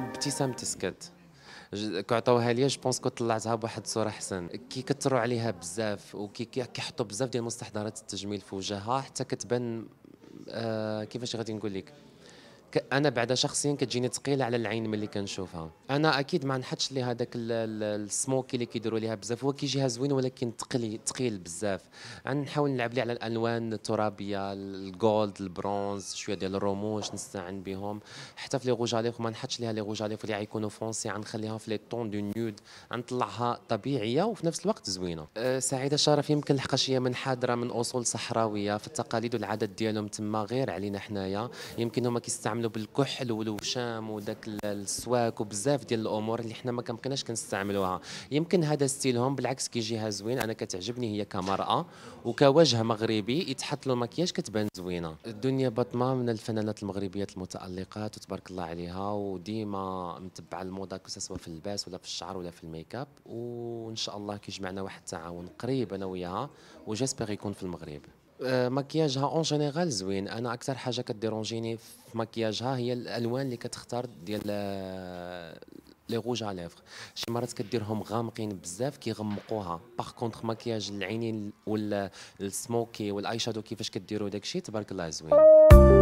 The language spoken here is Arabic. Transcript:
ابتسام تسكت كعطوها ليا جو بونس طلعتها بواحد الصوره حسن كي كثروا عليها بزاف وكي كيحطوا بزاف ديال مستحضرات التجميل في وجهها حتى كتبان آه كيفاش غادي نقول لك انا بعدا شخصيا كتجيني ثقيله على العين ملي كنشوفها انا اكيد ما نحطش لي هذاك السموكي اللي كيديروا ليها بزاف هو كيجيها زوين ولكن ثقيل ثقيل بزاف نحاول نلعب لي على الالوان الترابيه الجولد البرونز شويه ديال الرموش نستعن بهم حتى في لي غوجاليف ما نحطش ليها لي غوجاليف اللي غيكونوا فونسي غنخليها في لي طون دو نيود غنطلعها طبيعيه وفي نفس الوقت زوينه أه سعيده شرف يمكن لحقاش هي من حاضره من اصول صحراويه في التقاليد والعادات ديالهم تما غير علينا حنايا يمكن هما كيستعملوا كنستعملوا بالكحل والوشام وداك السواك وبزاف ديال الامور اللي حنا ما كنبقيناش كنستعملوها يمكن هذا ستيلهم بالعكس كيجيها زوين انا كتعجبني هي كمراه وكوجه مغربي يتحط له مكياج كتبان زوينه الدنيا بطمه من الفنانات المغربيات المتالقات وتبارك الله عليها وديما متبعه الموضه سواء في اللباس ولا في الشعر ولا في الميك اب وان شاء الله كيجمعنا واحد التعاون قريب انا وياها وجاسبيغ يكون في المغرب مكياجها اون جينيرال زوين انا اكثر حاجه كديرونجيني في مكياجها هي الالوان اللي كتختار ديال آه، لي روج على ليفغ شي مرات كديرهم غامقين بزاف كيغمقوها باغ كونتخ مكياج العينين والسموكي والاي شادو كيفاش كديروا داكشي تبارك الله زوين